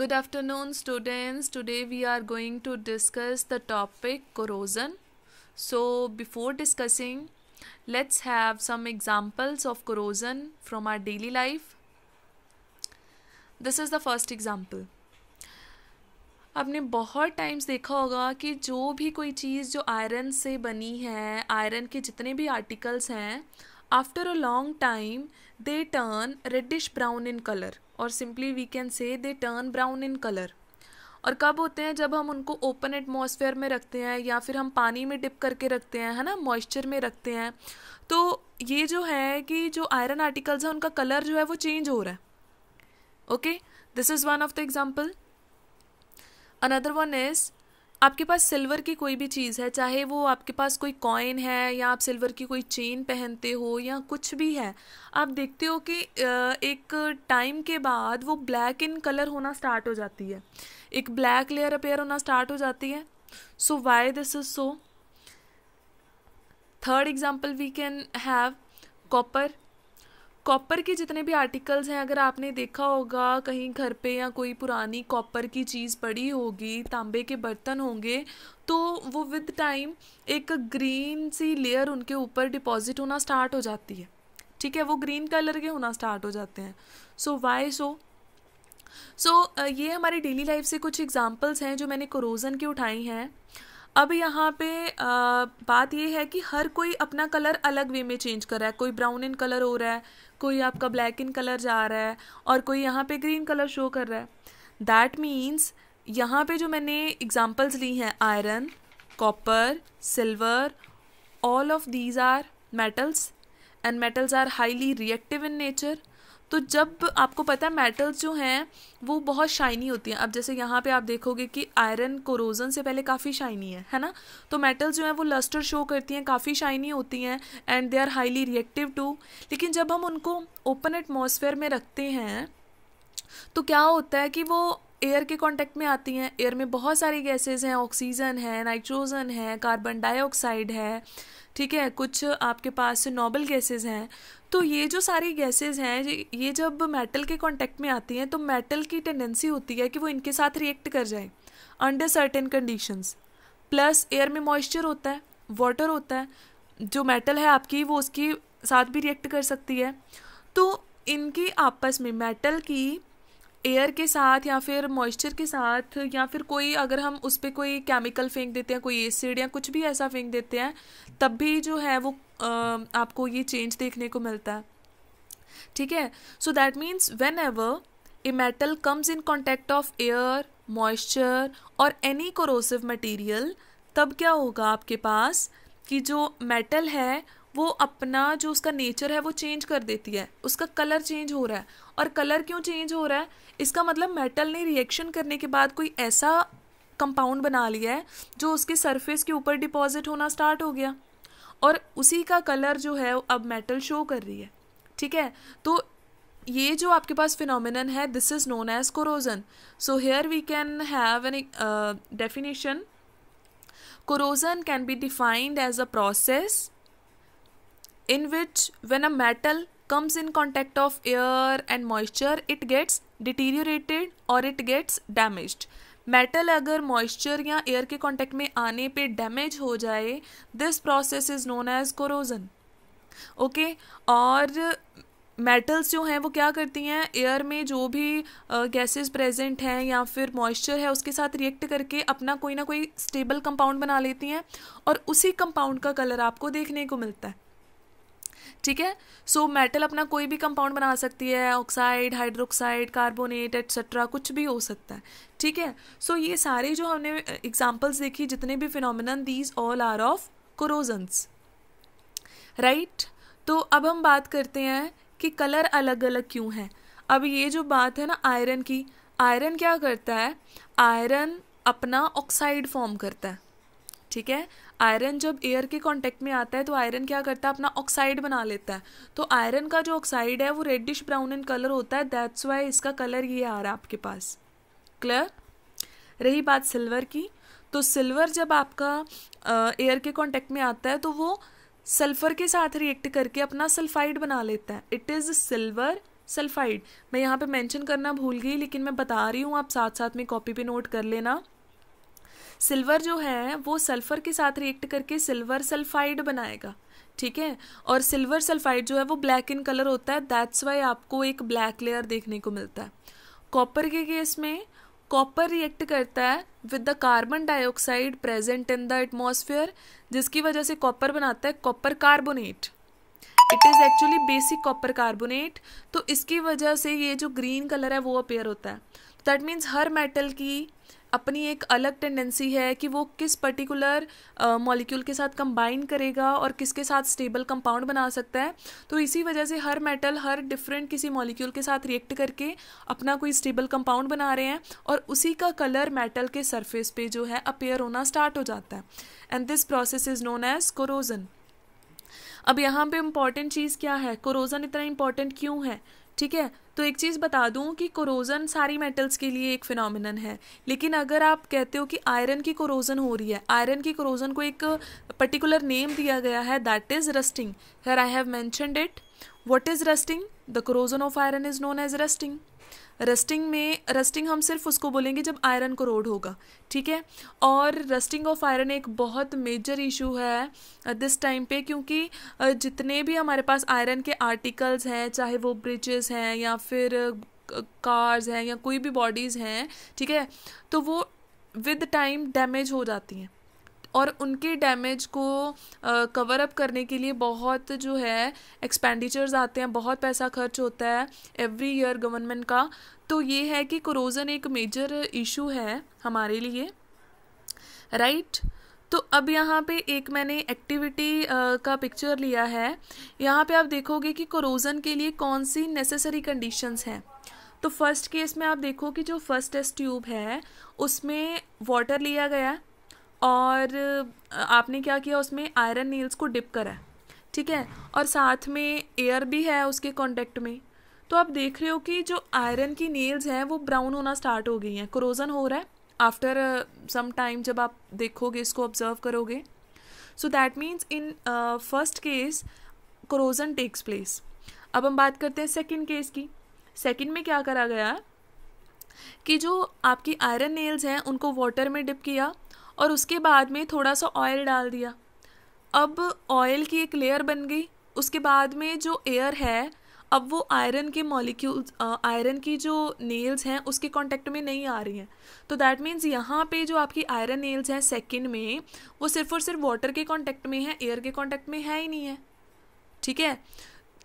Good afternoon students. Today we are going to discuss the topic corrosion. So before discussing, let's have some examples of corrosion from our daily life. This is the first example. आपने बहुत times देखा होगा कि जो भी कोई चीज़ जो iron से बनी है आयरन के जितने भी आर्टिकल्स हैं After a long time, they turn reddish brown in color or simply we can say they turn brown in color. और कब होते हैं जब हम उनको ओपन एटमोसफेयर में रखते हैं या फिर हम पानी में डिप करके रखते हैं है ना मॉइस्चर में रखते हैं तो ये जो है कि जो आयरन आर्टिकल्स हैं उनका कलर जो है वो चेंज हो रहा है okay this is one of the example another one is आपके पास सिल्वर की कोई भी चीज़ है चाहे वो आपके पास कोई कॉइन है या आप सिल्वर की कोई चेन पहनते हो या कुछ भी है आप देखते हो कि एक टाइम के बाद वो ब्लैक इन कलर होना स्टार्ट हो जाती है एक ब्लैक लेयर अपेयर होना स्टार्ट हो जाती है so why this is so third example we can have copper copper के जितने भी आर्टिकल्स हैं अगर आपने देखा होगा कहीं घर पे या कोई पुरानी कॉपर की चीज़ पड़ी होगी तांबे के बर्तन होंगे तो वो विद टाइम एक ग्रीन सी लेयर उनके ऊपर डिपॉजिट होना स्टार्ट हो जाती है ठीक है वो ग्रीन कलर के होना स्टार्ट हो जाते हैं सो वाई सो सो ये हमारी डेली लाइफ से कुछ एग्जाम्पल्स हैं जो मैंने कोरोजन की उठाई हैं अब यहाँ पे आ, बात ये है कि हर कोई अपना कलर अलग वे में चेंज कर रहा है कोई ब्राउन इन कलर हो रहा है कोई आपका ब्लैक इन कलर जा रहा है और कोई यहाँ पे ग्रीन कलर शो कर रहा है दैट मीन्स यहाँ पे जो मैंने एग्जांपल्स ली हैं iron copper silver all of these are metals and metals are highly reactive in nature तो जब आपको पता है मेटल्स जो हैं वो बहुत शाइनी होती हैं अब जैसे यहाँ पे आप देखोगे कि आयरन कोरोजन से पहले काफ़ी शाइनी है है ना तो मेटल्स जो हैं वो लस्टर शो करती हैं काफ़ी शाइनी होती हैं and they are highly reactive too लेकिन जब हम उनको ओपन एटमोसफेयर में रखते हैं तो क्या होता है कि वो एयर के कांटेक्ट में आती हैं एयर में बहुत सारी गैसेस हैं ऑक्सीजन है नाइट्रोजन है कार्बन डाइऑक्साइड है ठीक है कुछ आपके पास नॉबल गैसेस हैं तो ये जो सारी गैसेस हैं ये जब मेटल के कांटेक्ट में आती हैं तो मेटल की टेंडेंसी होती है कि वो इनके साथ रिएक्ट कर जाए under certain conditions plus air में मॉइस्चर होता है वाटर होता है जो मेटल है आपकी वो उसके साथ भी रिएक्ट कर सकती है तो इनकी आपस में मेटल की एयर के साथ या फिर मॉइस्चर के साथ या फिर कोई अगर हम उस पर कोई केमिकल फेंक देते हैं कोई एसिड या कुछ भी ऐसा फेंक देते हैं तब भी जो है वो आपको ये चेंज देखने को मिलता है ठीक है so that means whenever a metal comes in contact of air moisture और एनी कोरोसिव मटेरियल तब क्या होगा आपके पास कि जो मेटल है वो अपना जो उसका नेचर है वो चेंज कर देती है उसका कलर चेंज हो रहा है और कलर क्यों चेंज हो रहा है इसका मतलब मेटल ने रिएक्शन करने के बाद कोई ऐसा कंपाउंड बना लिया है जो उसके सरफेस के ऊपर डिपॉजिट होना स्टार्ट हो गया और उसी का कलर जो है अब मेटल शो कर रही है ठीक है तो ये जो आपके पास फिनोमिनन है this is known as corrosion so here we can have an definition corrosion can be defined as a process in which when a metal comes in contact of air and moisture it gets deteriorated और it gets damage metal अगर moisture या air के contact में आने पे damage हो जाए this process is known as corrosion okay और मेटल्स जो हैं वो क्या करती हैं एयर में जो भी गैसेस प्रेजेंट हैं या फिर मॉइस्चर है उसके साथ रिएक्ट करके अपना कोई ना कोई स्टेबल कंपाउंड बना लेती हैं और उसी कंपाउंड का कलर आपको देखने को मिलता है ठीक है सो so, मेटल अपना कोई भी कंपाउंड बना सकती है ऑक्साइड हाइड्रोक्साइड कार्बोनेट एट्सट्रा कुछ भी हो सकता है ठीक है सो so, ये सारे जो हमने एग्जाम्पल्स देखी जितने भी phenomenon these all are of corrosions right तो अब हम बात करते हैं कि कलर अलग अलग क्यों है अब ये जो बात है ना आयरन की आयरन क्या करता है आयरन अपना ऑक्साइड फॉर्म करता है ठीक है आयरन जब एयर के कांटेक्ट में आता है तो आयरन क्या करता है अपना ऑक्साइड बना लेता है तो आयरन का जो ऑक्साइड है वो रेडिश ब्राउन इन कलर होता है दैट्स वाई इसका कलर ये आ रहा है आपके पास क्लियर रही बात सिल्वर की तो सिल्वर जब आपका एयर के कांटेक्ट में आता है तो वो सल्फर के साथ रिएक्ट करके अपना सल्फाइड बना लेता है इट इज़ सिल्वर सल्फाइड मैं यहाँ पे मेंशन करना भूल गई लेकिन मैं बता रही हूँ आप साथ साथ में कॉपी पे नोट कर लेना सिल्वर जो है वो सल्फर के साथ रिएक्ट करके सिल्वर सल्फाइड बनाएगा ठीक है और सिल्वर सल्फाइड जो है वो ब्लैक इन कलर होता है दैट्स वाई आपको एक ब्लैक लेयर देखने को मिलता है कॉपर के केस में कॉपर रिएक्ट करता है with the carbon dioxide present in the atmosphere जिसकी वजह से कॉपर बनाता है copper carbonate it is actually basic copper carbonate तो इसकी वजह से ये जो ग्रीन कलर है वो अपेयर होता है दैट मीन्स हर मेटल की अपनी एक अलग टेंडेंसी है कि वो किस पर्टिकुलर मॉलिक्यूल के साथ कंबाइन करेगा और किसके साथ स्टेबल कंपाउंड बना सकता है तो इसी वजह से हर मेटल हर डिफरेंट किसी मॉलिक्यूल के साथ रिएक्ट करके अपना कोई स्टेबल कंपाउंड बना रहे हैं और उसी का कलर मेटल के सरफेस पे जो है अपेयर होना स्टार्ट हो जाता है and this process is known as corrosion अब यहाँ पे इम्पॉर्टेंट चीज़ क्या है कोरोजन इतना इम्पॉर्टेंट क्यों है ठीक है तो एक चीज़ बता दूँ कि कोरोज़न सारी मेटल्स के लिए एक फिनोमिनन है लेकिन अगर आप कहते हो कि आयरन की कोरोज़न हो रही है आयरन की कोरोज़न को एक पर्टिकुलर नेम दिया गया है that is rusting sir I have mentioned it what is rusting the corrosion of iron is known as rusting rusting में रस्टिंग हम सिर्फ उसको बोलेंगे जब आयरन करोड होगा ठीक है और रस्टिंग ऑफ आयरन एक बहुत मेजर इशू है दिस टाइम पे क्योंकि जितने भी हमारे पास आयरन के आर्टिकल्स हैं चाहे वो ब्रिजेस हैं या फिर कार्स हैं या कोई भी बॉडीज़ हैं ठीक है तो वो विद टाइम डैमेज हो जाती हैं और उनके डैमेज को कवर अप करने के लिए बहुत जो है एक्सपेंडिचर्स आते हैं बहुत पैसा खर्च होता है एवरी ईयर गवर्नमेंट का तो ये है कि क्रोजन एक मेजर इशू है हमारे लिए राइट right? तो अब यहाँ पे एक मैंने एक्टिविटी का पिक्चर लिया है यहाँ पे आप देखोगे कि क्रोज़न के लिए कौन सी नेसेसरी कंडीशंस हैं तो फर्स्ट केस में आप देखो कि जो फर्स्ट टेस्ट ट्यूब है उसमें वाटर लिया गया और आपने क्या किया उसमें आयरन नील्स को डिप करा ठीक है और साथ में एयर भी है उसके कॉन्टेक्ट में तो आप देख रहे हो कि जो आयरन की नेल्स हैं वो ब्राउन होना स्टार्ट हो गई हैं क्रोजन हो रहा है आफ्टर सम टाइम जब आप देखोगे इसको ऑब्जर्व करोगे so that means in first case corrosion takes place अब हम बात करते हैं सेकेंड केस की सेकेंड में क्या करा गया कि जो आपकी आयरन नेल्स हैं उनको वाटर में डिप किया और उसके बाद में थोड़ा सा ऑयल डाल दिया अब ऑयल की एक लेयर बन गई उसके बाद में जो एयर है अब वो आयरन के मॉलिक्यूल्स आयरन की जो नेल्स हैं उसके कांटेक्ट में नहीं आ रही हैं तो दैट मीन्स यहाँ पे जो आपकी आयरन नेल्स हैं सेकंड में वो सिर्फ और सिर्फ वाटर के कांटेक्ट में है एयर के कांटेक्ट में है ही नहीं है ठीक है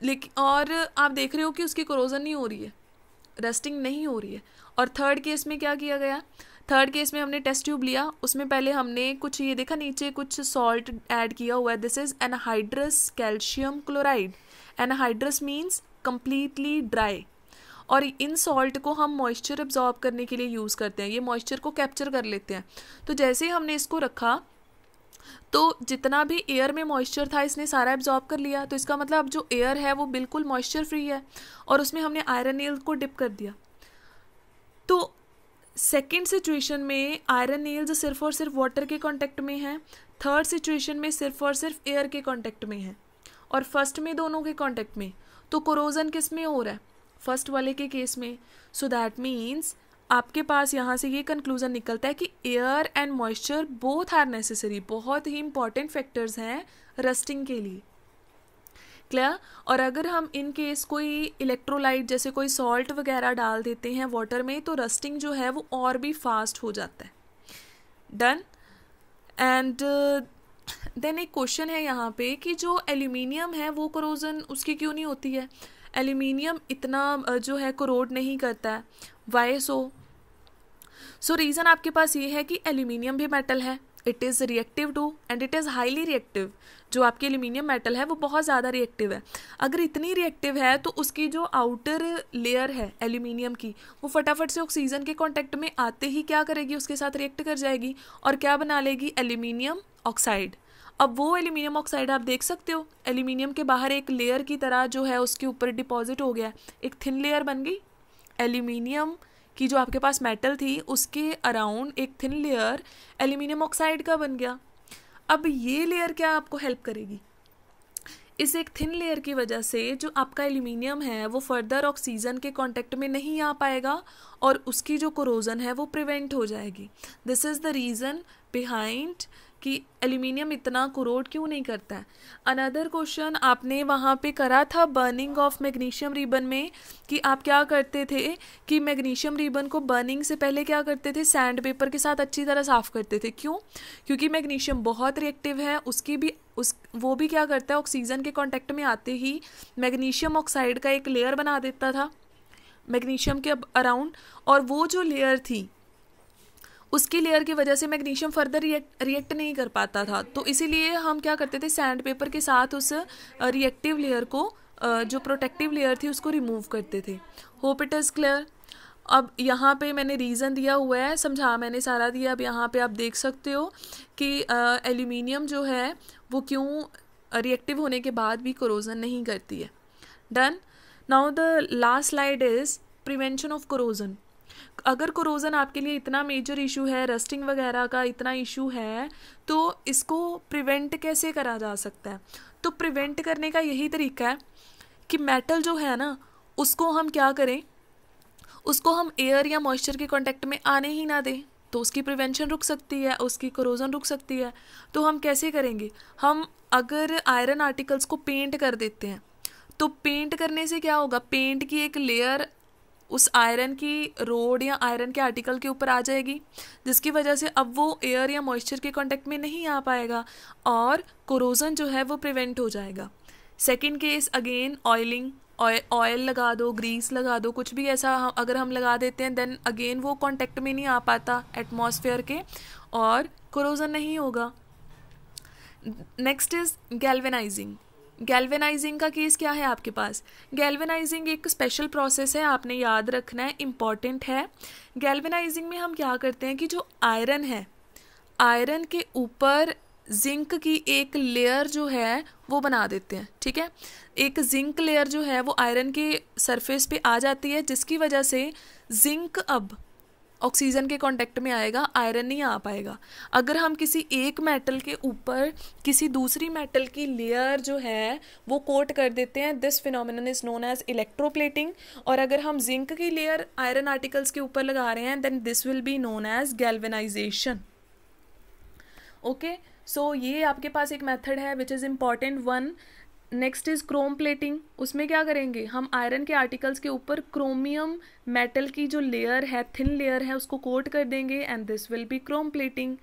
लेकिन और आप देख रहे हो कि उसकी क्रोजन नहीं हो रही है रस्टिंग नहीं हो रही है और थर्ड केस में क्या किया गया थर्ड केस में हमने टेस्ट ट्यूब लिया उसमें पहले हमने कुछ ये देखा नीचे कुछ सॉल्ट ऐड किया हुआ है this is anhydrous calcium chloride anhydrous means completely dry और इन सॉल्ट को हम मॉइस्चर एब्जॉर्ब करने के लिए यूज़ करते हैं ये मॉइस्चर को कैप्चर कर लेते हैं तो जैसे ही हमने इसको रखा तो जितना भी एयर में मॉइस्चर था इसने सारा एब्जॉर्ब कर लिया तो इसका मतलब अब जो एयर है वो बिल्कुल मॉइस्चर फ्री है और उसमें हमने आयरन एल को डिप कर दिया तो सेकेंड सिचुएशन में आयरन नेल्स सिर्फ और सिर्फ वाटर के कॉन्टेक्ट में हैं थर्ड सिचुएशन में सिर्फ और सिर्फ एयर के कॉन्टेक्ट में हैं और फर्स्ट में दोनों के कॉन्टेक्ट में तो कोरोजन किस में हो रहा है फर्स्ट वाले के केस में सो दैट मीन्स आपके पास यहाँ से ये कंक्लूज़न निकलता है कि air and moisture both are necessary बहुत ही इंपॉर्टेंट फैक्टर्स हैं रस्टिंग के लिए क्लियर और अगर हम इन केस कोई इलेक्ट्रोलाइट जैसे कोई सॉल्ट वगैरह डाल देते हैं वाटर में तो रस्टिंग जो है वो और भी फास्ट हो जाता है डन एंड देन एक क्वेश्चन है यहाँ पे कि जो एल्यूमिनियम है वो करोजन उसकी क्यों नहीं होती है एल्यूमिनियम इतना uh, जो है करोड नहीं करता है वाई सो सो रीज़न आपके पास ये है कि एल्यूमिनियम भी मेटल है it is reactive too and it is highly reactive जो आपकी एल्यूमिनियम मेटल है वो बहुत ज़्यादा रिएक्टिव है अगर इतनी रिएक्टिव है तो उसकी जो आउटर लेयर है एल्यूमिनियम की वो फटाफट से ऑक्सीजन के कॉन्टैक्ट में आते ही क्या करेगी उसके साथ रिएक्ट कर जाएगी और क्या बना लेगी एल्यूमिनियम ऑक्साइड अब वो एल्यूमिनियम ऑक्साइड आप देख सकते हो एल्यूमिनियम के बाहर एक लेयर की तरह जो है उसके ऊपर डिपॉजिट हो गया एक थिन लेयर बन गई एल्यूमिनियम कि जो आपके पास मेटल थी उसके अराउंड एक थिन लेयर एल्यूमिनियम ऑक्साइड का बन गया अब ये लेयर क्या आपको हेल्प करेगी इस एक थिन लेयर की वजह से जो आपका एल्यूमिनियम है वो फर्दर ऑक्सीजन के कांटेक्ट में नहीं आ पाएगा और उसकी जो कोरोजन है वो प्रिवेंट हो जाएगी this is the reason behind कि एल्यूमिनियम इतना कुरोड क्यों नहीं करता है अनदर क्वेश्चन आपने वहाँ पे करा था बर्निंग ऑफ मैग्नीशियम रिबन में कि आप क्या करते थे कि मैग्नीशियम रिबन को बर्निंग से पहले क्या करते थे सैंड पेपर के साथ अच्छी तरह साफ़ करते थे क्यों क्योंकि मैग्नीशियम बहुत रिएक्टिव है उसकी भी उस वो भी क्या करता है ऑक्सीजन के कॉन्टैक्ट में आते ही मैग्नीशियम ऑक्साइड का एक लेयर बना देता था मैग्नीशियम के अराउंड और वो जो लेयर थी उसकी लेयर की वजह से मैग्नीशियम फर्दर रिएक्ट रिएक्ट नहीं कर पाता था तो इसीलिए हम क्या करते थे सैंड पेपर के साथ उस रिएक्टिव लेयर को जो प्रोटेक्टिव लेयर थी उसको रिमूव करते थे होप इट इज़ क्लियर अब यहाँ पे मैंने रीज़न दिया हुआ है समझा मैंने सारा दिया अब यहाँ पे आप देख सकते हो कि एल्यूमिनियम जो है वो क्यों रिएक्टिव होने के बाद भी क्रोजन नहीं करती है done now the last slide is prevention of corrosion अगर कोरोज़न आपके लिए इतना मेजर इशू है रस्टिंग वगैरह का इतना इशू है तो इसको प्रिवेंट कैसे करा जा सकता है तो प्रिवेंट करने का यही तरीका है कि मेटल जो है ना उसको हम क्या करें उसको हम एयर या मॉइस्चर के कॉन्टेक्ट में आने ही ना दें तो उसकी प्रिवेंशन रुक सकती है उसकी करोज़न रुक सकती है तो हम कैसे करेंगे हम अगर आयरन आर्टिकल्स को पेंट कर देते हैं तो पेंट करने से क्या होगा पेंट की एक लेयर उस आयरन की रोड या आयरन के आर्टिकल के ऊपर आ जाएगी जिसकी वजह से अब वो एयर या मॉइस्चर के कॉन्टेक्ट में नहीं आ पाएगा और कोरोजन जो है वो प्रिवेंट हो जाएगा second case again oiling oil लगा दो ग्रीस लगा दो कुछ भी ऐसा अगर हम लगा देते हैं देन अगेन वो कॉन्टेक्ट में नहीं आ पाता एटमोसफेयर के और क्रोजन नहीं होगा नेक्स्ट इज़ गैल्वेनाइजिंग गैल्वेनाइजिंग का केस क्या है आपके पास गैल्वेनाइजिंग एक स्पेशल प्रोसेस है आपने याद रखना है इम्पॉर्टेंट है गैल्वेनाइजिंग में हम क्या करते हैं कि जो आयरन है आयरन के ऊपर जिंक की एक लेयर जो है वो बना देते हैं ठीक है एक जिंक लेयर जो है वो आयरन के सरफेस पे आ जाती है जिसकी वजह से जिंक अब ऑक्सीजन के कांटेक्ट में आएगा आयरन नहीं आ पाएगा अगर हम किसी एक मेटल के ऊपर किसी दूसरी मेटल की लेयर जो है वो कोट कर देते हैं this phenomenon is known as electroplating और अगर हम जिंक की लेयर आयरन आर्टिकल्स के ऊपर लगा रहे हैं then this will be known as galvanization okay so ये आपके पास एक मेथड है which is important one next is chrome plating उसमें क्या करेंगे हम आयरन के आर्टिकल्स के ऊपर क्रोमियम मेटल की जो लेयर है थिन लेयर है उसको कोट कर देंगे and this will be chrome plating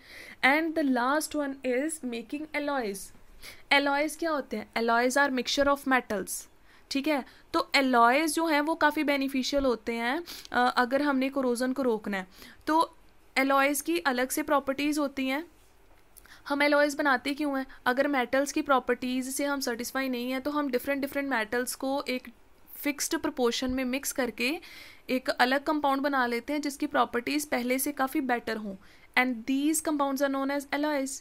and the last one is making alloys alloys क्या होते हैं alloys are mixture of metals ठीक है तो एलॉयज जो हैं वो काफ़ी बेनिफिशियल होते हैं अगर हमने कोरोजन को रोकना है तो एलॉयज की अलग से प्रॉपर्टीज़ होती हैं हम एलॉयज़ बनाते क्यों हैं अगर मेटल्स की प्रॉपर्टीज़ से हम सेटिस्फाई नहीं है तो हम डिफरेंट डिफरेंट मेटल्स को एक फिक्स्ड प्रपोर्शन में मिक्स करके एक अलग कंपाउंड बना लेते हैं जिसकी प्रॉपर्टीज़ पहले से काफ़ी बेटर हों and these compounds are known as alloys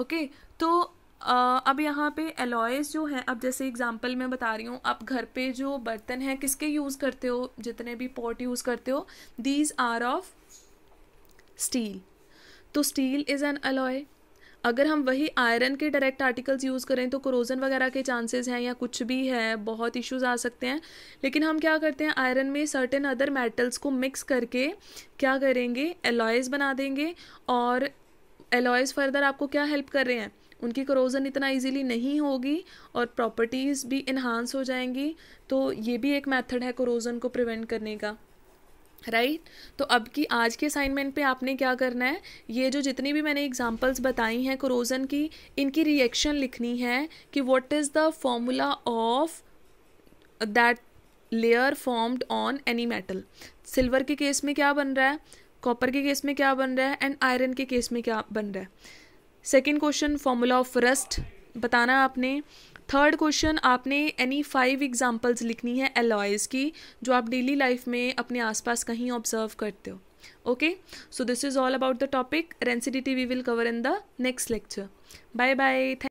okay तो Uh, अब यहाँ पे एलॉयज़ जो हैं अब जैसे एग्जांपल मैं बता रही हूँ आप घर पे जो बर्तन हैं किसके यूज़ करते हो जितने भी पॉट यूज़ करते हो दीज आर ऑफ स्टील तो स्टील इज़ एन अलॉय अगर हम वही आयरन के डायरेक्ट आर्टिकल्स यूज़ करें तो क्रोजन वगैरह के चांसेस हैं या कुछ भी है बहुत इश्यूज आ सकते हैं लेकिन हम क्या करते हैं आयरन में सर्टेन अदर मेटल्स को मिक्स करके क्या करेंगे एलॉयज़ बना देंगे और एलॉयज़ फर्दर आपको क्या हेल्प कर रहे हैं उनकी क्रोज़न इतना ईजीली नहीं होगी और प्रॉपर्टीज़ भी इन्हांस हो जाएंगी तो ये भी एक मेथड है क्रोज़न को प्रिवेंट करने का राइट right? तो अब की आज के असाइनमेंट पे आपने क्या करना है ये जो जितनी भी मैंने एग्जांपल्स बताई हैं क्रोजन की इनकी रिएक्शन लिखनी है कि what is the formula of that layer formed on any metal silver के केस में क्या बन रहा है कॉपर के केस में क्या बन रहा है एंड आयरन के केस में क्या बन रहा है second question formula of rust बताना आपने थर्ड क्वेश्चन आपने एनी फाइव एग्जांपल्स लिखनी है एलॉयज की जो आप डेली लाइफ में अपने आसपास कहीं ऑब्जर्व करते हो okay so this is all about the topic rancidity we will cover in the next lecture bye bye thank